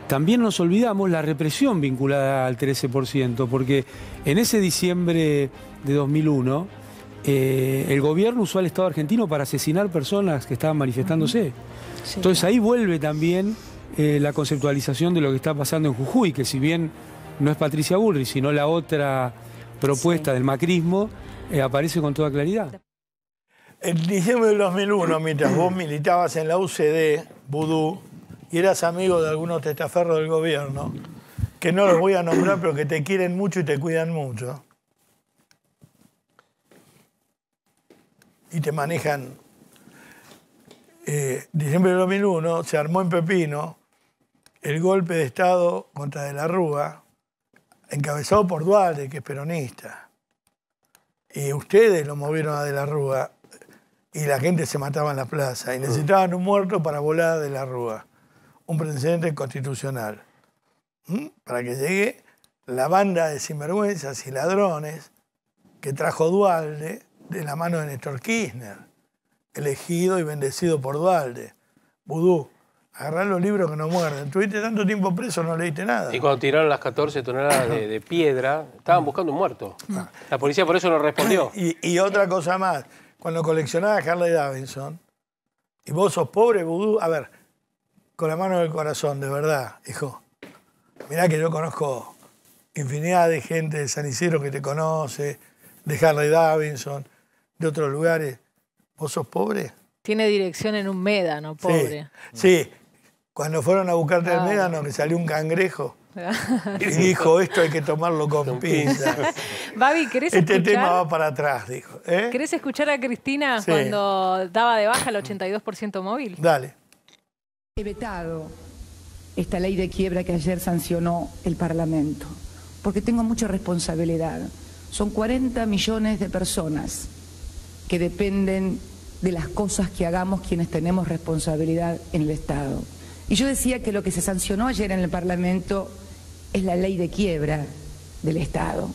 también nos olvidamos la represión vinculada al 13%, porque en ese diciembre de 2001 eh, el gobierno usó al Estado argentino para asesinar personas que estaban manifestándose. Entonces ahí vuelve también eh, la conceptualización de lo que está pasando en Jujuy, que si bien no es Patricia Bullrich, sino la otra propuesta del macrismo, eh, aparece con toda claridad. En diciembre del 2001, mientras vos militabas en la UCD, Vudú, y eras amigo de algunos testaferros del gobierno, que no los voy a nombrar, pero que te quieren mucho y te cuidan mucho, y te manejan. Eh, diciembre de 2001 se armó en Pepino el golpe de Estado contra De la Rúa, encabezado por Dualde, que es peronista. Y ustedes lo movieron a De la Rúa y la gente se mataba en la plaza y necesitaban un muerto para volar a De la Rúa, un presidente constitucional, para que llegue la banda de sinvergüenzas y ladrones que trajo Dualde de la mano de Néstor Kirchner, elegido y bendecido por Dualde. Vudú, agarrar los libros que no muerden. Tuviste tanto tiempo preso, no leíste nada. Y cuando tiraron las 14 toneladas de, piedra, estaban buscando un muerto. Ah. La policía por eso no respondió. Y, otra cosa más, cuando coleccionaba a Harley Davidson, y vos sos pobre, vudú, a ver, con la mano del corazón, de verdad, hijo. Mirá que yo conozco infinidad de gente de San Isidro que te conoce, de Harley Davidson, de otros lugares. ¿Vos sos pobre? Tiene dirección en un médano, pobre. Sí, cuando fueron a buscarte el ah. médano me salió un cangrejo. y dijo, esto hay que tomarlo con pinzas. este tema va para atrás, dijo. ¿eh? ¿Querés escuchar a Cristina cuando daba de baja el 82% móvil? Dale. He vetado esta ley de quiebra que ayer sancionó el Parlamento, porque tengo mucha responsabilidad. Son 40 millones de personas que dependen de las cosas que hagamos quienes tenemos responsabilidad en el Estado. Y yo decía que lo que se sancionó ayer en el Parlamento es la ley de quiebra del Estado.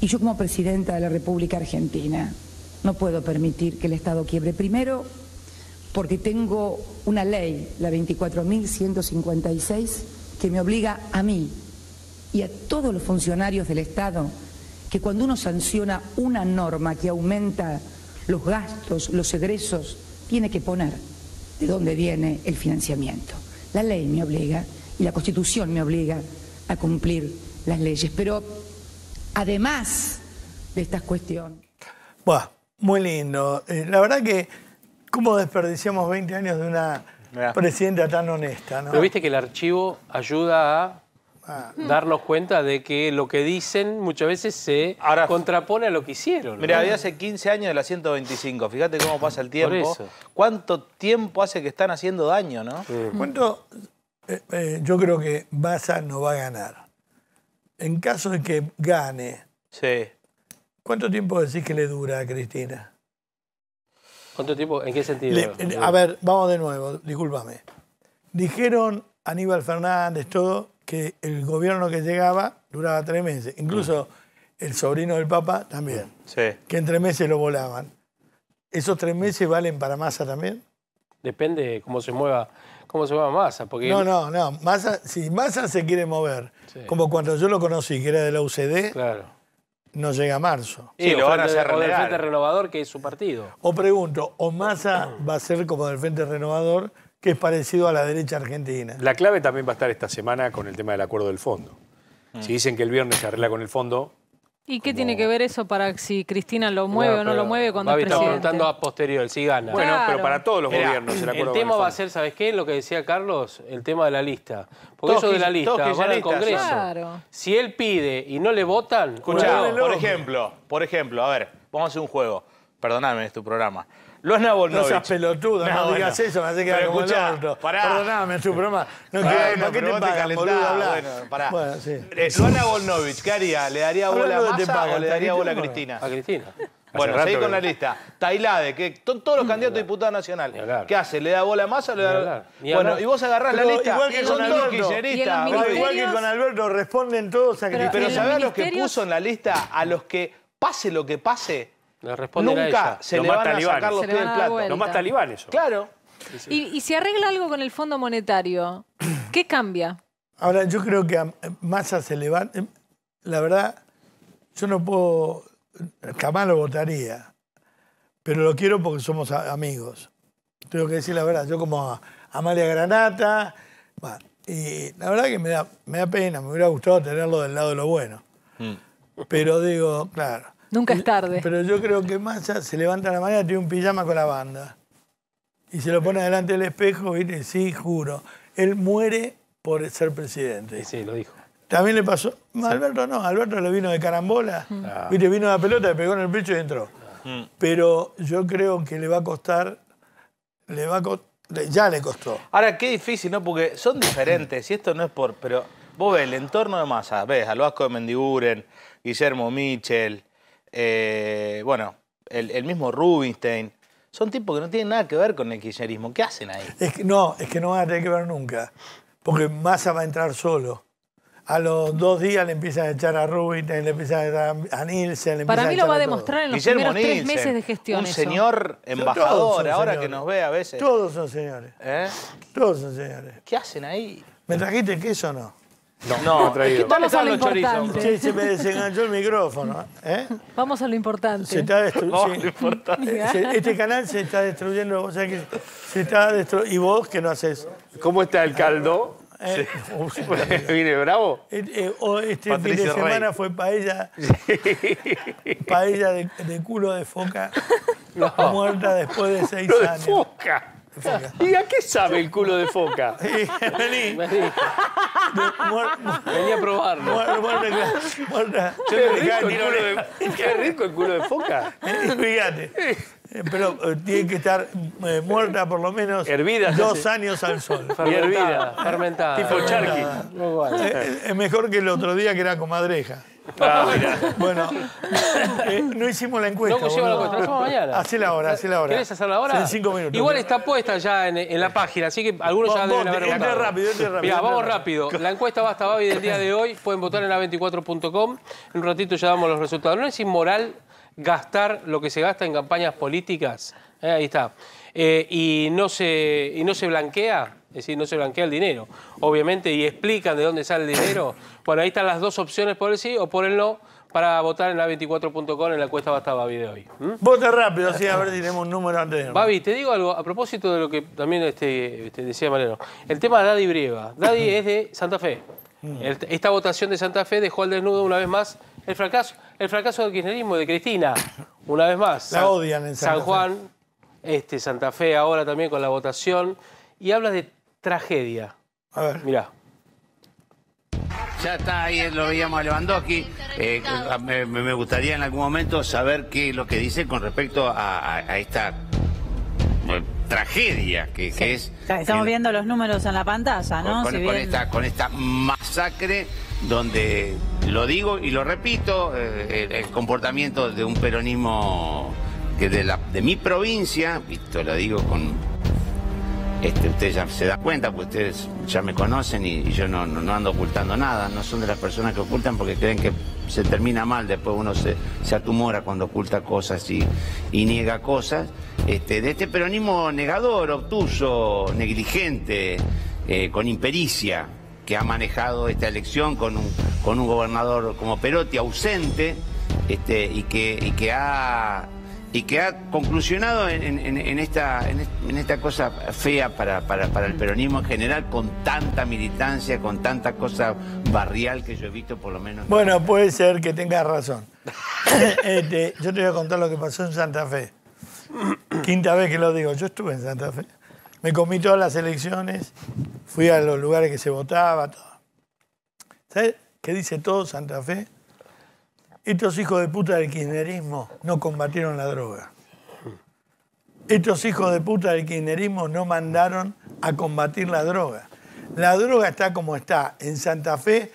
Y yo como presidenta de la República Argentina no puedo permitir que el Estado quiebre. Primero, porque tengo una ley, la 24.156, que me obliga a mí y a todos los funcionarios del Estado que cuando uno sanciona una norma que aumenta los gastos, los egresos, tiene que poner de dónde viene el financiamiento. La ley me obliga y la Constitución me obliga a cumplir las leyes, pero además de estas cuestiones. Buah, muy lindo. Eh, la verdad que, ¿cómo desperdiciamos 20 años de una presidenta tan honesta? ¿no? Pero viste que el archivo ayuda a Ah. darnos cuenta de que lo que dicen muchas veces se contrapone a lo que hicieron. Mira, había hace 15 años de la 125, fíjate cómo pasa el tiempo. ¿Cuánto tiempo hace que están haciendo daño, no? ¿Cuánto? Eh, eh, yo creo que Baza no va a ganar. En caso de que gane, ¿cuánto tiempo decís que le dura a Cristina? ¿Cuánto tiempo? ¿En qué sentido? Eh, a ver, vamos de nuevo, discúlpame. Dijeron Aníbal Fernández, todo, el gobierno que llegaba duraba tres meses. Incluso mm. el sobrino del Papa también. Que en tres meses lo volaban. ¿Esos tres meses valen para Massa también? Depende de cómo se mueva, cómo se mueva Massa. No, no, no. Massa, si Massa se quiere mover, como cuando yo lo conocí, que era de la UCD, claro. no llega a marzo. Sí, lo van a del Frente Renovador, que es su partido. O pregunto, ¿o Massa va a ser como del Frente Renovador? que es parecido a la derecha argentina. La clave también va a estar esta semana con el tema del acuerdo del fondo. Mm. Si dicen que el viernes se arregla con el fondo... ¿Y qué tiene que ver eso para si Cristina lo mueve o no lo mueve cuando es presidente? preguntando a posteriori, si gana. Bueno, pero para todos los gobiernos el acuerdo El tema va a ser, ¿sabes qué? Lo que decía Carlos, el tema de la lista. Porque eso de la lista van al Congreso. Si él pide y no le votan... por ejemplo, por ejemplo, a ver, vamos a hacer un juego. Perdóname, es tu programa. Luana Volnovich. No seas pelotudo, no, digas eso, me hace que como escuchá, el Pará. Perdóname, es tu broma. No quiero, ¿para qué te pagan, boludo, hablar? Bueno, pará. Eh, Luana Volnovich, ¿qué haría? ¿Le daría bola a Massa le daría bola a Cristina? A Cristina. Bueno, seguí con la lista. Tailade, que todos los candidatos a diputado nacional. ¿Qué hace? ¿Le da bola a Massa? o Le da... a... Bueno, y vos agarrás la lista. Igual que con Alberto. Igual que con Alberto responden todos a Cristina. Pero, ¿sabés los que puso en la lista? A los que, pase lo que pase, Nunca se no le van a sacar No más talibanes. Claro. ¿Y, si arregla algo con el Fondo Monetario? ¿Qué cambia? Ahora, yo creo que a Massa se levanta eh, La verdad, yo no puedo... Jamás lo votaría. Pero lo quiero porque somos amigos. Tengo que decir la verdad. Yo como a Amalia Granata... y la verdad que me da, me da pena. Me hubiera gustado tenerlo del lado de lo bueno. Mm. Pero digo, claro... Nunca es tarde. Pero yo creo que Massa se levanta a la mañana, tiene un pijama con la banda. Y se lo pone delante del espejo y dice, sí, juro, él muere por ser presidente. Sí, lo dijo. También le pasó. Alberto no, Alberto le vino de carambola. Mm. Ah. Viste, vino la pelota, le pegó en el pecho y entró. Mm. Pero yo creo que le va a costar, le va ya le costó. Ahora, qué difícil, ¿no? Porque son diferentes, y esto no es por. Pero vos ves el entorno de Massa, ves a Vasco de Mendiguren, Guillermo Mitchell. Eh, bueno, el, mismo Rubinstein, son tipos que no tienen nada que ver con el kirchnerismo. ¿Qué hacen ahí? no, es que no van a tener que ver nunca, porque Massa va a entrar solo. A los dos días le empiezan a echar a Rubinstein, le empiezan a echar a Nielsen, le Para mí lo va a, demostrar en los primeros tres meses de gestión. Un señor embajador, ahora que nos ve a veces. Todos son señores. ¿Eh? Todos son señores. ¿Qué hacen ahí? ¿Me trajiste queso o no? No, no, traído. Vamos a lo importante. Sí, se me desenganchó el micrófono. ¿eh? Vamos a lo importante. Se está destruyendo. Este canal se está destruyendo. ¿Y vos qué no haces? ¿Cómo está el caldo? Eh, uh, bravo? este, eh, este fin de semana fue paella, paella de, de, culo de foca muerta después de seis años. De foca. ¿Y a qué sabe el culo de foca? vení. Vení. a probarlo. Qué rico, el culo de, qué rico el culo de foca. Fíjate pero eh, tiene que estar eh, muerta por lo menos dos años al sol. Y hervida, fermentada. Tipo charqui. Eh, es mejor que el otro día que era comadreja. Ah, madreja Bueno, no hicimos la encuesta. No hicimos la encuesta, la hacemos mañana. Hacela ahora, hacela ahora. ¿Querés hacerla ahora? En cinco minutos. Igual está puesta ya en, la página, así que algunos ya deben haber votado. Entra rápido, entra rápido. Mirá, vamos rápido. La encuesta va hasta Babi del día de hoy. Pueden votar en la 24.com. En un ratito ya damos los resultados. No es inmoral gastar lo que se gasta en campañas políticas, eh, ahí está, eh, y, no se, y no se blanquea, es decir, no se blanquea el dinero, obviamente, y explican de dónde sale el dinero. Bueno, ahí están las dos opciones por el sí o por el no para votar en la 24com en la cuesta Basta Babi de hoy. Vote Vota rápido, así a ver si tenemos un número antes de Babi, te digo algo a propósito de lo que también este, este decía Mariano. El tema de Daddy Brieva. Daddy es de Santa Fe. Mm. esta votación de Santa Fe dejó al desnudo una vez más el fracaso, el fracaso del kirchnerismo de Cristina, una vez más. La odian en San Juan, Este, Santa Fe ahora también con la votación. Y habla de tragedia. A ver. Mirá. Ya está ahí, lo veíamos a Lewandowski. Eh, me, gustaría en algún momento saber qué lo que dice con respecto a, esta eh, tragedia que, es. estamos viendo los números en la pantalla, ¿no? Con, esta, con esta masacre donde lo digo y lo repito, eh, el comportamiento de un peronismo que de, la, de mi provincia, esto lo digo con... Este, ustedes ya se dan cuenta, porque ustedes ya me conocen y, yo no, ando ocultando nada, no son de las personas que ocultan porque creen que se termina mal, después uno se, atumora cuando oculta cosas y, niega cosas, este, de este peronismo negador, obtuso, negligente, eh, con impericia que ha manejado esta elección con un, con un gobernador como Perotti ausente este, y, que, que ha, y que ha conclusionado en, esta, en, esta cosa fea para, para, el peronismo en general, con tanta militancia, con tanta cosa barrial que yo he visto por lo menos. Bueno, puede ser que tengas razón. Este, yo te voy a contar lo que pasó en Santa Fe. Quinta vez que lo digo, yo estuve en Santa Fe. Me comí todas las elecciones, fui a los lugares que se votaba, todo. ¿Sabes qué dice todo Santa Fe? Estos hijos de puta del kirchnerismo no combatieron la droga. Estos hijos de puta del kirchnerismo no mandaron a combatir la droga. La droga está como está en Santa Fe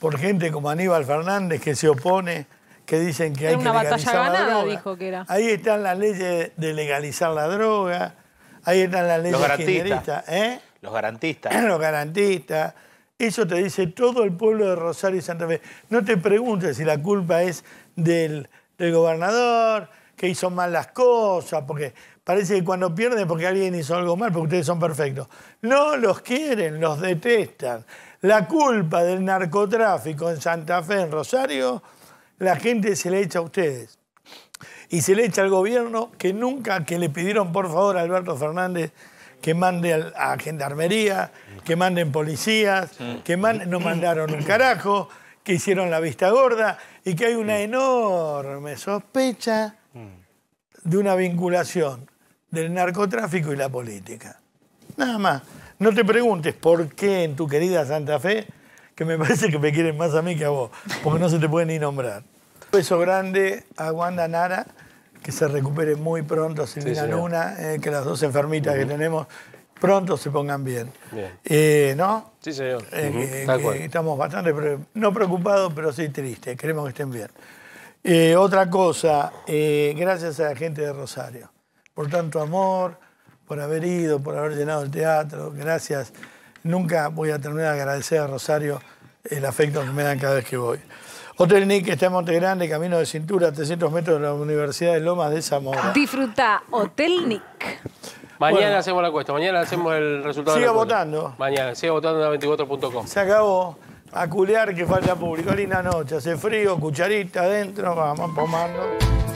por gente como Aníbal Fernández que se opone, que dicen que hay que legalizar batalla ganada, Dijo que era. Ahí están las leyes de legalizar la droga, Ahí están las leyes los ¿eh? Los garantistas. Los garantistas. Eso te dice todo el pueblo de Rosario y Santa Fe. No te preguntes si la culpa es del, del gobernador, que hizo mal las cosas, porque parece que cuando pierden porque alguien hizo algo mal, porque ustedes son perfectos. No los quieren, los detestan. La culpa del narcotráfico en Santa Fe, en Rosario, la gente se la echa a ustedes y se le echa al gobierno que nunca, que le pidieron por favor a Alberto Fernández que mande a, gendarmería, que manden policías, que no mandaron un carajo, que hicieron la vista gorda y que hay una enorme sospecha de una vinculación del narcotráfico y la política. Nada más. No te preguntes por qué en tu querida Santa Fe, que me parece que me quieren más a mí que a vos, porque no se te puede ni nombrar. Un Beso grande a Wanda Nara, que se recupere muy pronto, Silvina sí, Luna, eh, que las dos enfermitas que tenemos pronto se pongan bien. Eh, ¿No? Sí, señor. Eh, estamos bastante, no preocupados, pero sí tristes. Queremos que estén bien. otra cosa, gracias a la gente de Rosario por tanto amor, por haber ido, por haber llenado el teatro. Gracias. Nunca voy a terminar de agradecer a Rosario el afecto que me dan cada vez que voy. Hotel Nick está en Monte Grande, camino de cintura, 300 metros de la Universidad de Lomas de Zamora. Disfruta Hotel Nick. Mañana hacemos la cuesta, mañana hacemos el resultado. Siga votando. Mañana, siga votando en 24.com. Se acabó. A culear que falta público. Linda noche, hace frío, cucharita adentro, vamos pomando.